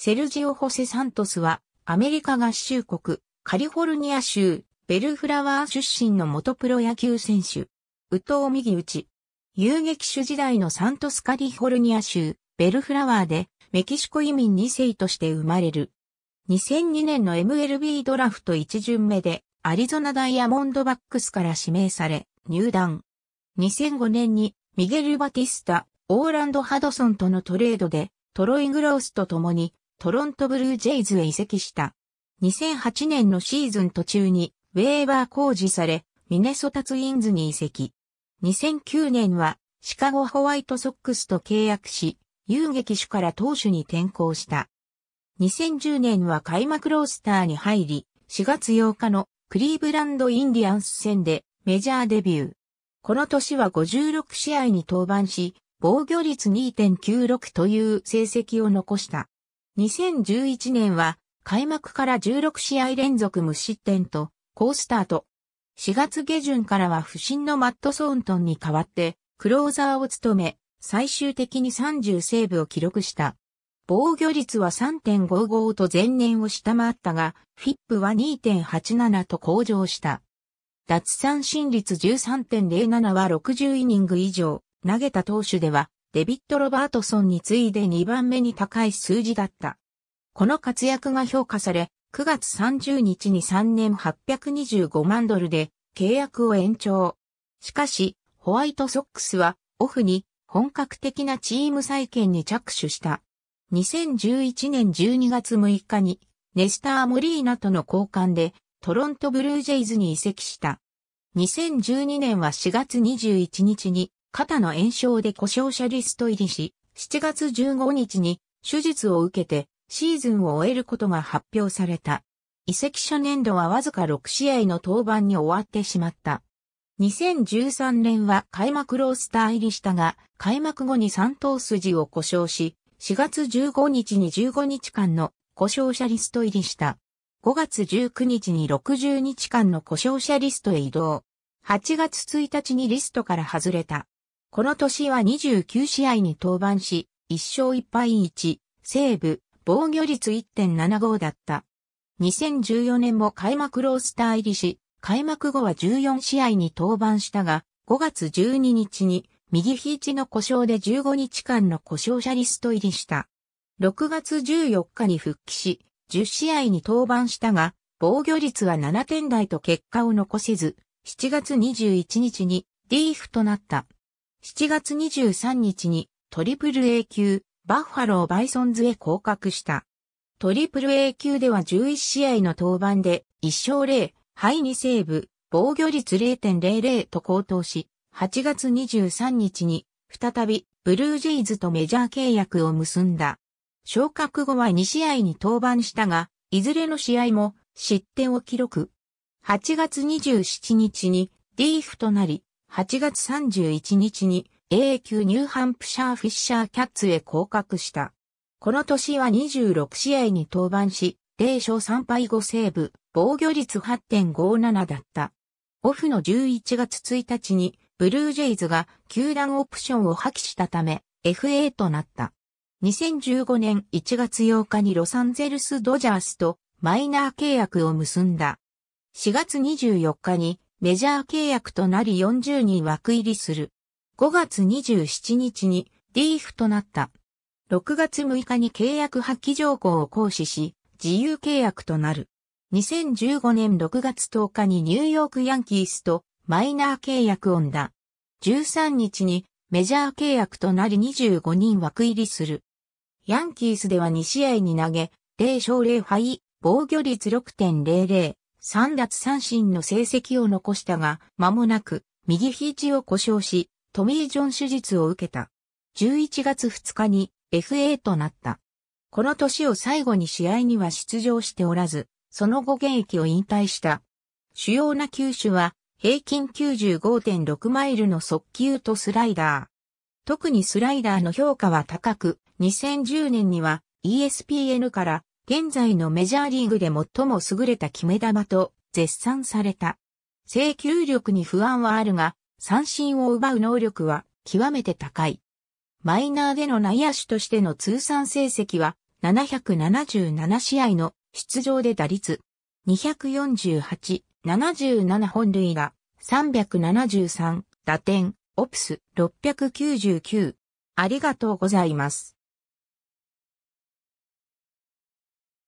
セルジオ・ホセ・サントスは、アメリカ合衆国、カリフォルニア州、ベルフラワー出身の元プロ野球選手。宇藤右打ち。遊撃手時代のサントスカリフォルニア州、ベルフラワーで、メキシコ移民2世として生まれる。2002年の MLB ドラフト1巡目で、アリゾナダイヤモンドバックスから指名され、入団。2005年に、ミゲル・バティスタ、オーランド・ハドソンとのトレードで、トロイ・グロースと共にトロントブルージェイズへ移籍した。2008年のシーズン途中にウェーバー工事され、ミネソタツインズに移籍。2009年はシカゴホワイトソックスと契約し、遊撃手から投手に転向した。2010年は開幕ロースターに入り、4月8日のクリーブランドインディアンス戦でメジャーデビュー。この年は56試合に登板し、防御率2.96という成績を残した。2011年は開幕から16試合連続無失点と好スタート。4月下旬からは不審のマット・ソーントンに代わってクローザーを務め、最終的に30セーブを記録した。防御率は3.55と前年を下回ったが、フィップは2.87と向上した。脱三振率13.07は60イニング以上、投げた投手ではデビッド・ロバートソンに次いで2番目に高い数字だった。この活躍が評価され、9月30日に3年825万ドルで契約を延長。しかし、ホワイトソックスはオフに本格的なチーム再建に着手した。2011年12月6日にネスター・モリーナとの交換でトロントブルージェイズに移籍した。2012年は4月21日に肩の炎症で故障者リスト入りし、7月15日に手術を受けてシーズンを終えることが発表された。移籍初年度はわずか6試合の登板に終わってしまった。2013年は開幕ロースター入りしたが、開幕後に3頭筋を故障し、4月15日に15日間の故障者リスト入りした。5月19日に60日間の故障者リストへ移動。8月1日にリストから外れた。この年は29試合に登板し、1勝1敗1、セーブ、防御率1.75だった。2014年も開幕ロースター入りし、開幕後は14試合に登板したが、5月12日に右肘の故障で15日間の故障者リスト入りした。6月14日に復帰し、10試合に登板したが、防御率は7点台と結果を残せず、7月21日にリーフとなった。7月23日にトリプル A 級バッファローバイソンズへ降格した。トリプル A 級では11試合の登板で1勝0、敗2セーブ、防御率0.00と高騰し、8月23日に再びブルージェイズとメジャー契約を結んだ。昇格後は2試合に登板したが、いずれの試合も失点を記録。8月27日にーフとなり、8月31日に A 級ニューハンプシャーフィッシャーキャッツへ降格した。この年は26試合に登板し、0勝3敗5セーブ、防御率8.57だった。オフの11月1日に、ブルージェイズが球団オプションを破棄したため、FA となった。2015年1月8日にロサンゼルス・ドジャースとマイナー契約を結んだ。4月24日にメジャー契約となり40人枠入りする。5月27日にーフとなった。6月6日に契約発起条項を行使し、自由契約となる。2015年6月10日にニューヨークヤンキースとマイナー契約をんだ。13日にメジャー契約となり25人枠入りする。ヤンキースでは2試合に投げ、0勝0敗、防御率6.00、3奪三振の成績を残したが、間もなく右肘を故障し、トミー・ジョン手術を受けた。11月2日に FA となった。この年を最後に試合には出場しておらず、その後現役を引退した。主要な球種は、平均95.6マイルの速球とスライダー。特にスライダーの評価は高く、2010年には ESPN から現在のメジャーリーグで最も優れた決め球と絶賛された。制球力に不安はあるが、三振を奪う能力は極めて高い。マイナーでの内野手としての通算成績は777試合の出場で打率248、77本塁打、373、打点、オプス699。ありがとうございます。